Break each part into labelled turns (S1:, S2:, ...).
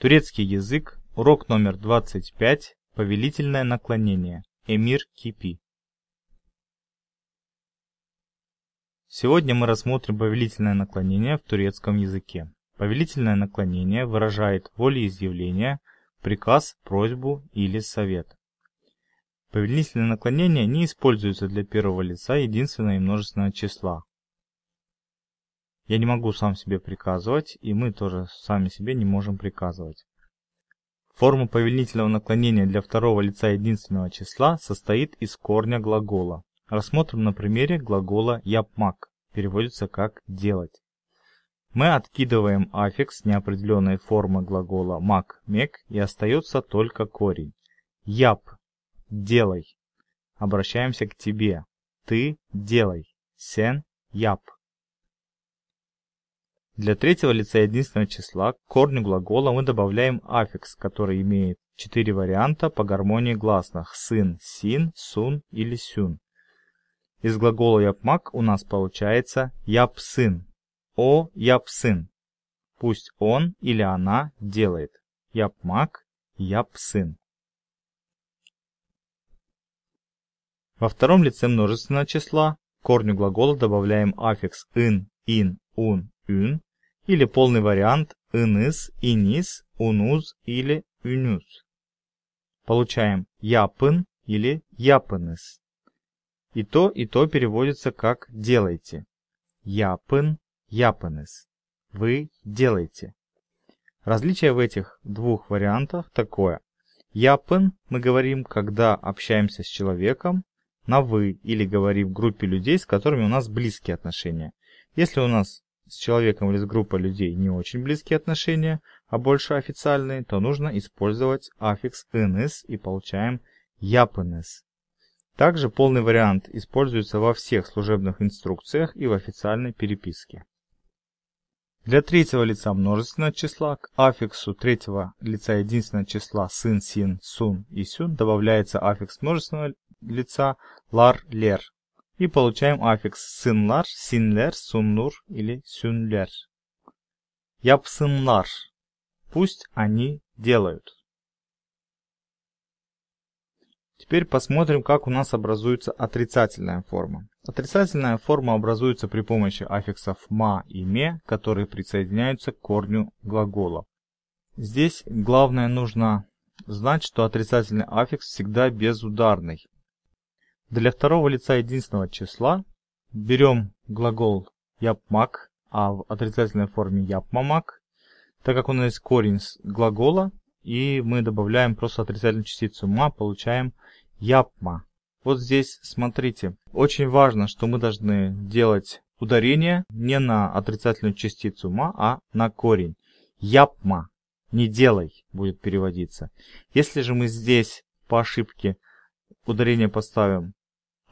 S1: Турецкий язык. Урок номер 25. Повелительное наклонение. Эмир Кипи. Сегодня мы рассмотрим повелительное наклонение в турецком языке. Повелительное наклонение выражает волеизъявление, приказ, просьбу или совет. Повелительное наклонение не используется для первого лица единственного и множественного числа, я не могу сам себе приказывать, и мы тоже сами себе не можем приказывать. Форма повелительного наклонения для второго лица единственного числа состоит из корня глагола. Рассмотрим на примере глагола «япмак», переводится как «делать». Мы откидываем аффикс неопределенной формы глагола «мак», «мек» и остается только корень. «Яп» – «делай». Обращаемся к тебе. «Ты – делай». «Сен» – «яп». Для третьего лица единственного числа к корню глагола мы добавляем аффикс, который имеет четыре варианта по гармонии гласных «сын», «син», «сун» или «сюн». Из глагола «япмак» у нас получается «япсын», «о япсын». Пусть он или она делает «япмак», «япсын». Во втором лице множественного числа к корню глагола добавляем аффикс ин, «ин», «ун», ун или полный вариант «ыныс», «инис», «унуз» или «юнюс». Получаем «япын» или «япыныс». И то, и то переводится как «делайте». «Япын», «япыныс». «Вы делаете». Различие в этих двух вариантах такое. «Япын» мы говорим, когда общаемся с человеком, на «вы» или говорим в группе людей, с которыми у нас близкие отношения. Если у нас с человеком или с группой людей не очень близкие отношения, а больше официальные, то нужно использовать аффикс «ns» и получаем «yapns». Также полный вариант используется во всех служебных инструкциях и в официальной переписке. Для третьего лица множественного числа к аффиксу третьего лица единственного числа сын, син, сун и сюн добавляется аффикс множественного лица лар, лер и получаем аффикс сынлар, синler, сунлур или сюнлер. Япсынлар. Пусть они делают. Теперь посмотрим, как у нас образуется отрицательная форма. Отрицательная форма образуется при помощи аффиксов «ма» и «ме», которые присоединяются к корню глагола. Здесь главное нужно знать, что отрицательный аффикс всегда безударный. Для второго лица единственного числа берем глагол «япмак», а в отрицательной форме «япмамак», так как у нас есть корень с глагола, и мы добавляем просто отрицательную частицу «ма», получаем «япма». Вот здесь смотрите, очень важно, что мы должны делать ударение не на отрицательную частицу «ма», а на корень. «Япма» – «не делай» будет переводиться. Если же мы здесь по ошибке ударение поставим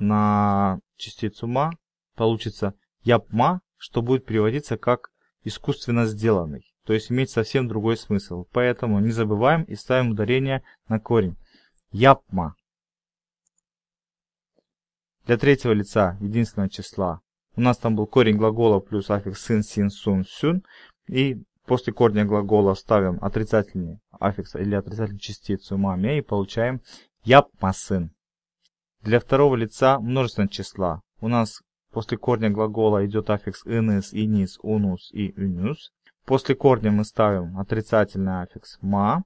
S1: на частицу ма, получится япма, что будет переводиться как искусственно сделанный, то есть иметь совсем другой смысл. Поэтому не забываем и ставим ударение на корень. Япма. Для третьего лица единственного числа у нас там был корень глагола плюс аффикс син, син, сун, сюн. И после корня глагола ставим отрицательный аффикс или отрицательную частицу маме и получаем япма сын. Для второго лица множественного числа у нас после корня глагола идет аффикс «ыныс», «инис», «унус» и «юнюс». После корня мы ставим отрицательный аффикс «ма».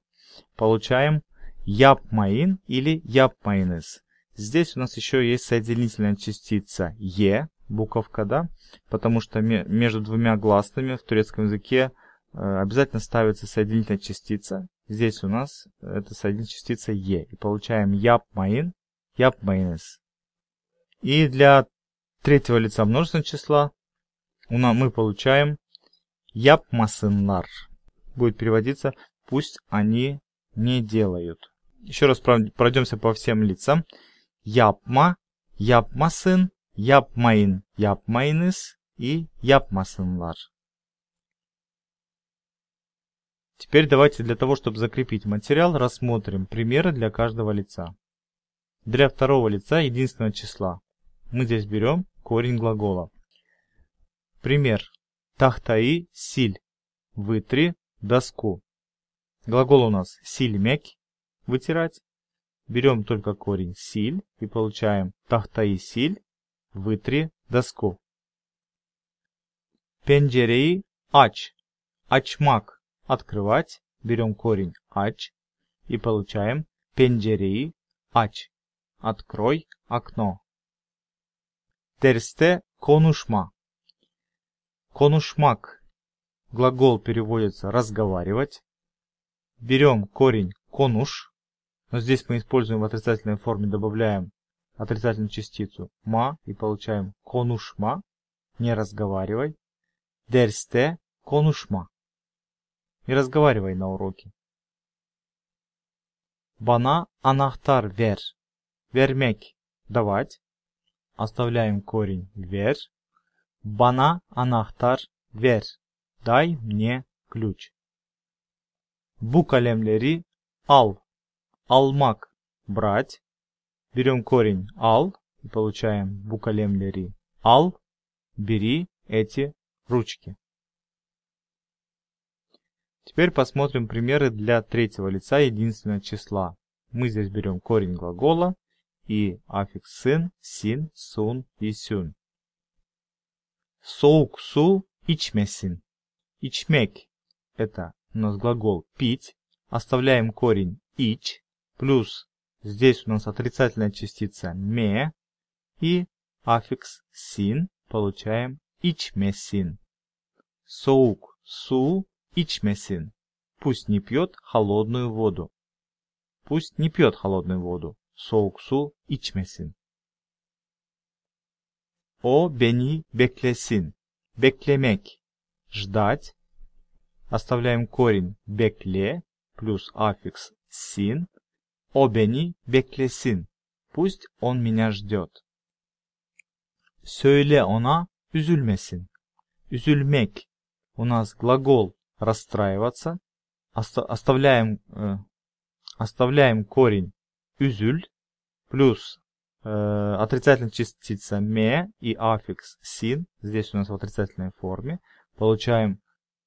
S1: Получаем «япмаин» или «япмаиныс». Здесь у нас еще есть соединительная частица «е», буковка, да, потому что между двумя гласными в турецком языке э, обязательно ставится соединительная частица. Здесь у нас э, это соединительная частица «е». И получаем «япмаин» yapmayınız. И для третьего лица множественного числа мы получаем yapmasınlar. Будет переводиться «пусть они не делают». Еще раз пройдемся по всем лицам. Yapma, yapmasın, yapmayın, yapmayınız и yapmasınlar. Теперь давайте для того, чтобы закрепить материал, рассмотрим примеры для каждого лица для второго лица единственного числа. Мы здесь берем корень глагола. Пример. Тахтаи силь. Вытри доску. Глагол у нас силь сильмек – вытирать. Берем только корень силь и получаем тахтаи силь, вытри доску. Пенджерей ач. Ачмак – открывать. Берем корень ач и получаем пенджерей ач. Открой окно. Terste конушма. Конушмак. Глагол переводится разговаривать. Берем корень конуш, но здесь мы используем в отрицательной форме, добавляем отрицательную частицу ма и получаем конушма, не разговаривай. Дерсте конушма. Не разговаривай на уроке. Бана анахтар вер vermek давать. Оставляем корень вер бана анахтар вер Дай мне ключ. Bu kalemleri al. Almak брать. Берем корень ал и получаем bu kalemleri al. Бери эти ручки. Теперь посмотрим примеры для третьего лица единственного числа. Мы здесь берем корень глагола и аффикс «сен», «син», сун, и «сюн». Соук су içmesin. İçmek – это у нас глагол «пить». Оставляем корень «ич», плюс здесь у нас отрицательная частица «ме» и аффикс «син» получаем «içmesin». Соук су içmesin. Пусть не пьет холодную воду. Пусть не пьет холодную воду soğuk su içmesin. O beni beklesin. Beklemek – ждать. Оставляем корень «бекле» плюс аффикс «син». «О бени беклесин» – пусть он меня ждет. Söyle она, üzülmesin. Üzülmek у нас глагол расстраиваться. Оста оставляем, э, оставляем корень Üzül плюс э, отрицательная частица ме и аффикс син, здесь у нас в отрицательной форме, получаем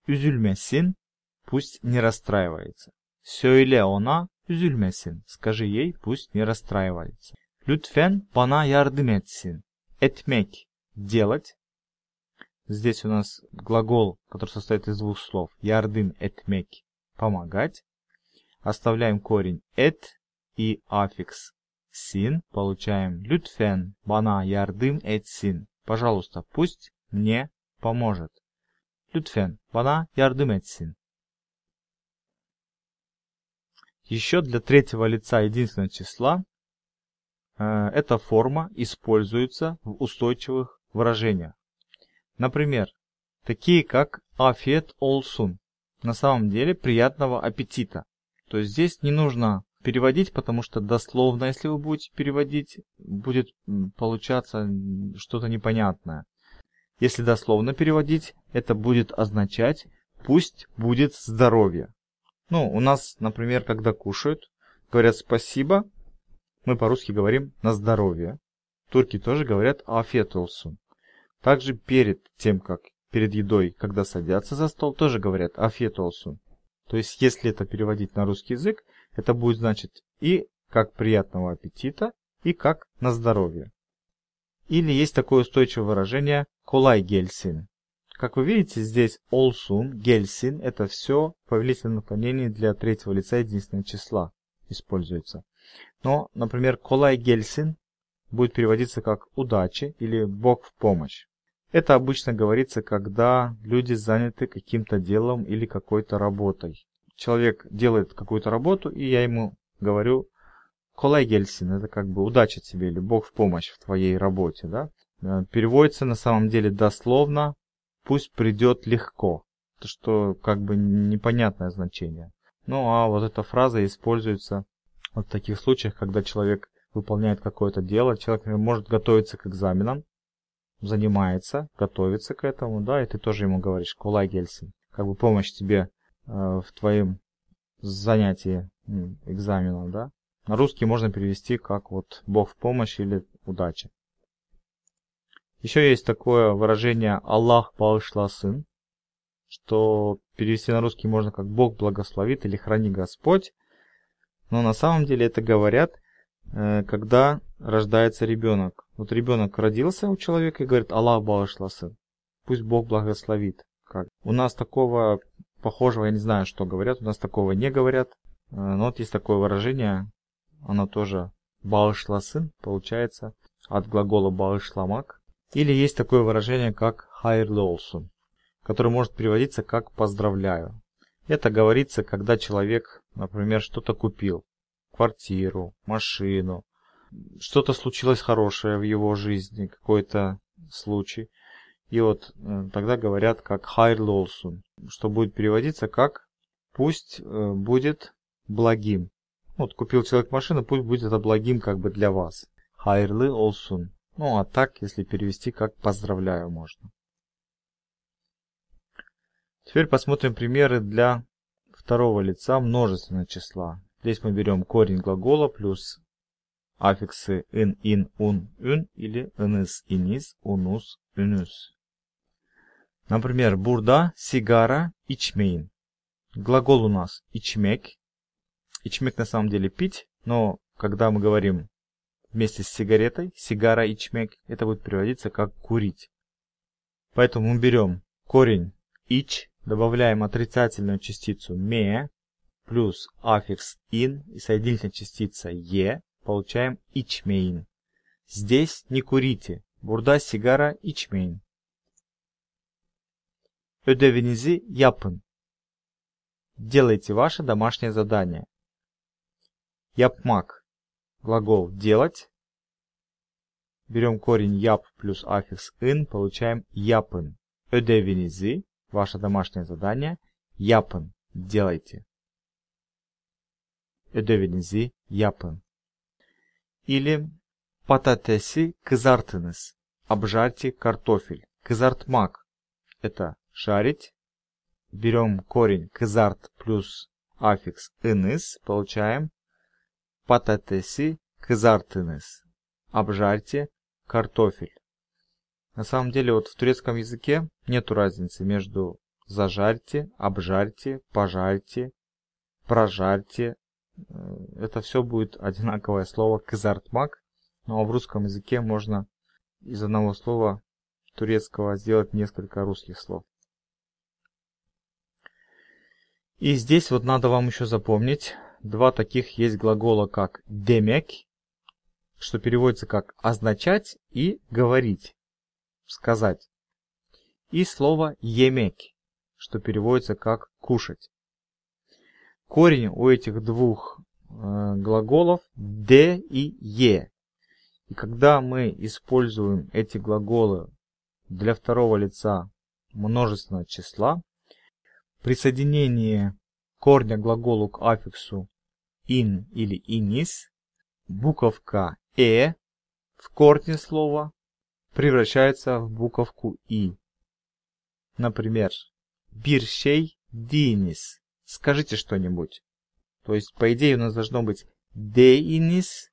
S1: üzülmesin, пусть не расстраивается. Söyle ona üzülmesin, скажи ей, пусть не расстраивается. Lütfen bana yardım etsin. Etmek, делать. Здесь у нас глагол, который состоит из двух слов. Ярдым etmek, помогать. Оставляем корень et, и аффикс «син» получаем «лютфен», «бана ярдым этсин». Пожалуйста, пусть мне поможет. «Лютфен», «бана ярдым этсин». Еще для третьего лица единственного числа э, эта форма используется в устойчивых выражениях. Например, такие как «афет олсун» – на самом деле приятного аппетита. То есть здесь не нужно переводить, потому что дословно, если вы будете переводить, будет получаться что-то непонятное. Если дословно переводить, это будет означать «пусть будет здоровье». Ну, у нас, например, когда кушают, говорят «спасибо», мы по-русски говорим «на здоровье». Турки тоже говорят «афет Также перед тем, как перед едой, когда садятся за стол, тоже говорят «афет То есть, если это переводить на русский язык, это будет значить и как приятного аппетита, и как на здоровье. Или есть такое устойчивое выражение «колай гельсин». Как вы видите, здесь «олсун», «гельсин» — это все повелительное наклонение для третьего лица единственного числа используется. Но, например, «колай гельсин» будет переводиться как «удачи» или «бог в помощь». Это обычно говорится, когда люди заняты каким-то делом или какой-то работой человек делает какую-то работу, и я ему говорю «Колайгельсин» — это как бы удача тебе или «Бог в помощь в твоей работе». Да? Э, переводится на самом деле дословно «пусть придет легко», что как бы непонятное значение. Ну а вот эта фраза используется вот в таких случаях, когда человек выполняет какое-то дело, человек, например, может готовиться к экзаменам, занимается, готовится к этому, да, и ты тоже ему говоришь «Колайгельсин», как бы помощь тебе Э, в твоем занятии экзаменом, да? На русский можно перевести как вот «Бог в помощь» или «Удача». Еще есть такое выражение «Аллах паушла сын», что перевести на русский можно как «Бог благословит» или «Храни Господь». Но на самом деле это говорят, э, когда рождается ребенок. Вот ребенок родился у человека и говорит «Аллах благословил сын». Пусть Бог благословит. Как? У нас такого похожего, я не знаю, что говорят, у нас такого не говорят. Э, но вот есть такое выражение, оно тоже балышласын, получается, от глагола балышламак. Или есть такое выражение, как хайрлолсун, которое может переводиться как «поздравляю». Это говорится, когда человек, например, что-то купил, квартиру, машину, что-то случилось хорошее в его жизни, какой-то случай – и вот э, тогда говорят как хайр лолсун, что будет переводиться как пусть э, будет благим. Вот купил человек машину, пусть будет это благим как бы для вас. Хайрлы олсун. Ну а так, если перевести, как поздравляю можно. Теперь посмотрим примеры для второго лица множественного числа. Здесь мы берем корень глагола плюс аффиксы ин, ин, ун, ун или инис, инис, унус, унюс. Например, burada sigara içmeyin. Глагол у нас ичмек. Ичмек на самом деле пить, но когда мы говорим вместе с сигаретой, сигара ичмек, это будет переводиться как курить. Поэтому мы берем корень ич, добавляем отрицательную частицу ме, плюс аффикс ин и соединительная частица е, получаем ичмейн. Здесь не курите. Бурда, сигара, ичмейн. Ödevinizi yapın. Делайте ваше домашнее задание. Япмак. Глагол делать. Берем корень яп плюс аффикс ин, получаем yapın. Ödevinizi, ваше домашнее задание, yapın, делайте. Ödevinizi yapın. Или пататеси kızartınız. Обжарьте картофель. Kızartmak. Это шарить. Берем корень кызарт плюс аффикс ыныс, получаем пататеси кызартыныс. Обжарьте картофель. На самом деле вот в турецком языке нету разницы между зажарьте, обжарьте, пожарьте, прожарьте. Э, это все будет одинаковое слово кызартмак, но в русском языке можно из одного слова турецкого сделать несколько русских слов. И здесь вот надо вам еще запомнить, два таких есть глагола, как «демек», что переводится как «означать» и «говорить», «сказать». И слово «емек», что переводится как «кушать». Корень у этих двух э, глаголов д и «е». И когда мы используем эти глаголы для второго лица множественного числа, присоединение корня глаголу к аффиксу in или inis буковка e в корне слова превращается в буковку i Например, «биршей динис» – скажите что-нибудь. То есть, по идее, у нас должно быть «деинис»,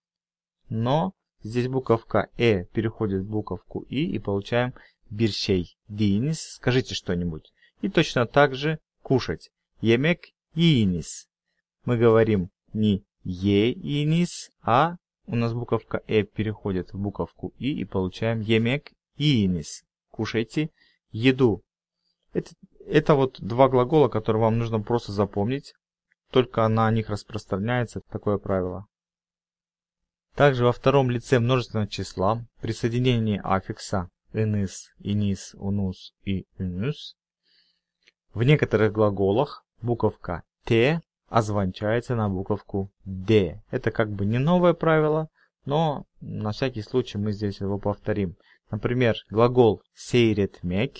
S1: но здесь буковка e переходит в буковку i и получаем «биршей динис», скажите что-нибудь. И точно так же кушать. Емек иинис. Мы говорим не еинис, а у нас буковка э переходит в буковку и и получаем емек иинис. Кушайте еду. Это, это вот два глагола, которые вам нужно просто запомнить. Только на них распространяется такое правило. Также во втором лице множественного числа при соединении аффикса «инис», «инис», «унус» и «юнюс» В некоторых глаголах буковка «т» озвончается на буковку «д». Это как бы не новое правило, но на всякий случай мы здесь его повторим. Например, глагол «сейретмек»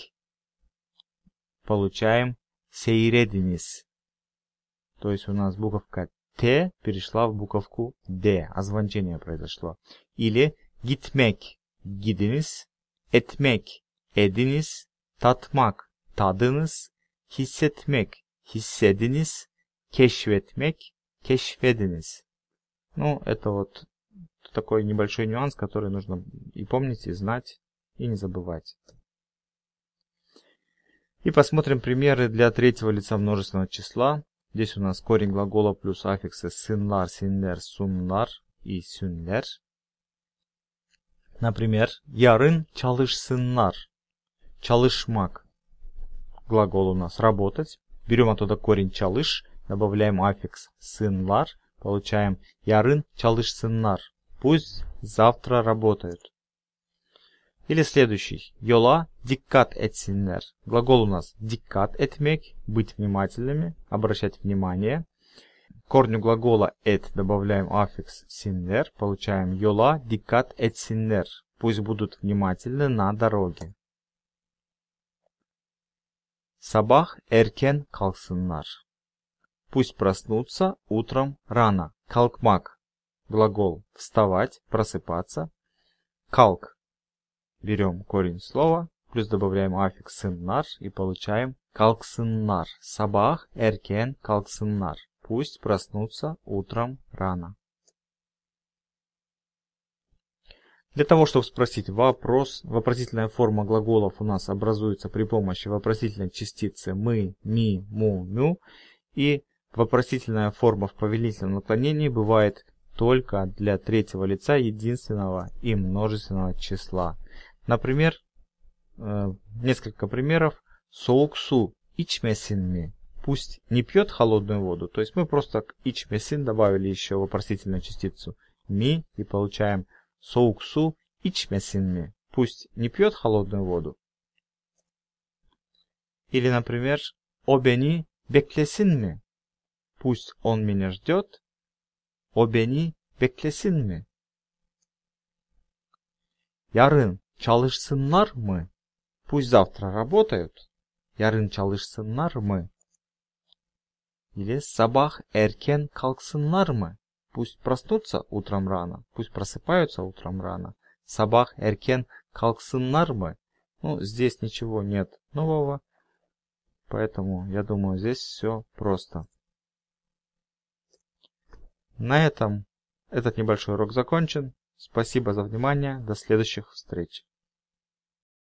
S1: получаем «сейрединис». То есть у нас буковка «т» перешла в буковку «д», озвончение произошло. Или «гитмек» гиденис, «этмек» – «эдинис», «татмак» таденис hissetmek, hissediniz, keşfetmek, keşfediniz. Ну, это вот такой небольшой нюанс, который нужно и помнить, и знать, и не забывать. И посмотрим примеры для третьего лица множественного числа. Здесь у нас корень глагола плюс аффиксы сынлар, синлер, сунлар и сюнлер. Например, ярын чалыш чалышсынлар. Чалышмак. Глагол у нас работать. Берем оттуда корень чалыш, добавляем аффикс сынлар, получаем ярын чалыш сынлар. Пусть завтра работают. Или следующий. Yola dikkat etsinler. Глагол у нас dikkat etmek, быть внимательными, обращать внимание. корню глагола эт добавляем аффикс sinler, получаем yola dikkat etsinler. Пусть будут внимательны на дороге. Sabah эркен kalksınlar. Пусть проснутся утром рано. Калкмак. Глагол вставать, просыпаться. Калк. Берем корень слова, плюс добавляем аффикс сыннар и получаем kalksınlar. Sabah эркен kalksınlar. Пусть проснутся утром рано. Для того, чтобы спросить вопрос, вопросительная форма глаголов у нас образуется при помощи вопросительной частицы «мы», «ми», «му», «мю», и вопросительная форма в повелительном наклонении бывает только для третьего лица единственного и множественного числа. Например, э, несколько примеров. Соуксу ичмесинми. Пусть не пьет холодную воду, то есть мы просто к ичмесин добавили еще вопросительную частицу ми и получаем soğuk su içmesin mi? Пусть не пьет холодную воду. Или, например, о бени beklesin mi? Пусть он меня ждет. О бени beklesin mi? Yarın çalışsınlar mı? Пусть завтра работают. Yarın çalışsınlar mı? Или sabah erken kalksınlar mı? Пусть простутся утром рано, пусть просыпаются утром рано. Сабах эркен калксыннар мы? Ну, здесь ничего нет нового. Поэтому, я думаю, здесь все просто. На этом этот небольшой урок закончен. Спасибо за внимание. До следующих встреч.